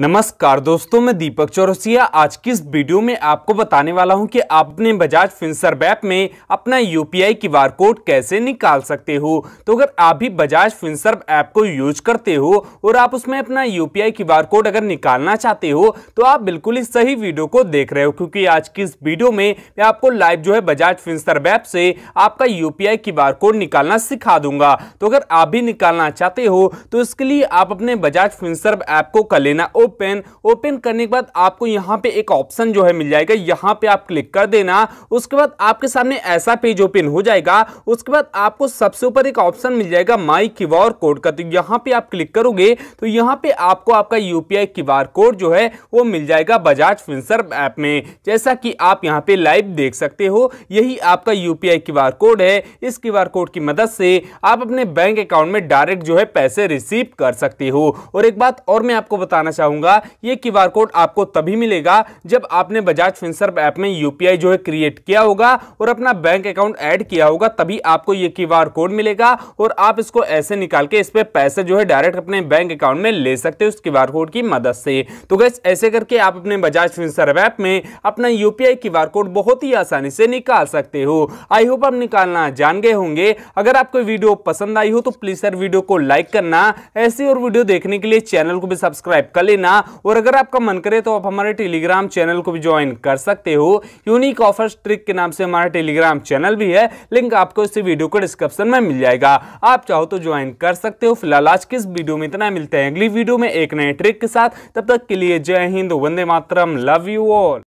नमस्कार दोस्तों मैं दीपक चौरसिया आज की इस वीडियो में आपको बताने वाला हूं कि आप अपने बजाज फिंसर बैप में अपना यूपीआई आर कोड कैसे निकाल सकते हो तो अगर आप भी बजाज फिंसर ऐप को यूज करते हो और आप उसमें अपना यूपीआई आर कोड अगर निकालना चाहते हो तो आप बिल्कुल ही सही वीडियो को देख रहे हो क्योंकि आज की इस वीडियो में मैं आपको लाइव जो है बजाज फिंसर बैप से आपका क्यू आर कोड निकालना सिखा दूंगा तो अगर आप भी निकालना चाहते हो तो इसके लिए आप अपने बजाज फिंसर ऐप को कर लेना ओपन ओपन करने के बाद आपको यहाँ पे एक ऑप्शन जो है मिल जाएगा यहाँ पे आप क्लिक कर देना उसके बाद आपके सामने ऐसा पेज ओपन हो जाएगा उसके बाद आपको सबसे ऊपर एक ऑप्शन मिल जाएगा माई क्यू कोड का तो यहां पे आप क्लिक करोगे तो यहां पे आपको आपका यूपीआई क्यू कोड जो है वो मिल जाएगा बजाज फिंसर ऐप में जैसा कि आप यहाँ पे लाइव देख सकते हो यही आपका यूपीआई क्यू कोड है इस क्यू कोड की मदद से आप अपने बैंक अकाउंट में डायरेक्ट जो है पैसे रिसीव कर सकते हो और एक बात और मैं आपको बताना चाहूंगा चाहूंगा ये क्यू आर कोड आपको तभी मिलेगा जब आपने बजाज फिंसर ऐप में यूपीआई जो है क्रिएट किया होगा और अपना बैंक अकाउंट ऐड किया होगा तभी आपको ये क्यू कोड मिलेगा और आप इसको ऐसे निकाल के इस पर पैसे जो है डायरेक्ट अपने बैंक अकाउंट में ले सकते हो उस क्यू कोड की मदद से तो गैस ऐसे करके आप अपने बजाज फिंसर ऐप में अपना यू पी कोड बहुत ही आसानी से निकाल सकते हो आई होप आप निकालना जान गए होंगे अगर आपको वीडियो पसंद आई हो तो प्लीज सर वीडियो को लाइक करना ऐसी और वीडियो देखने के लिए चैनल को भी सब्सक्राइब कर लेना लेना और अगर आपका मन करे तो आप हमारे टेलीग्राम चैनल को भी ज्वाइन कर सकते हो यूनिक ऑफर ट्रिक के नाम से हमारा टेलीग्राम चैनल भी है लिंक आपको इस वीडियो को डिस्क्रिप्शन में मिल जाएगा आप चाहो तो ज्वाइन कर सकते हो फिलहाल आज किस वीडियो में इतना मिलते हैं अगली वीडियो में एक नए ट्रिक के साथ तब तक के लिए जय हिंद वंदे मातरम लव यू ऑल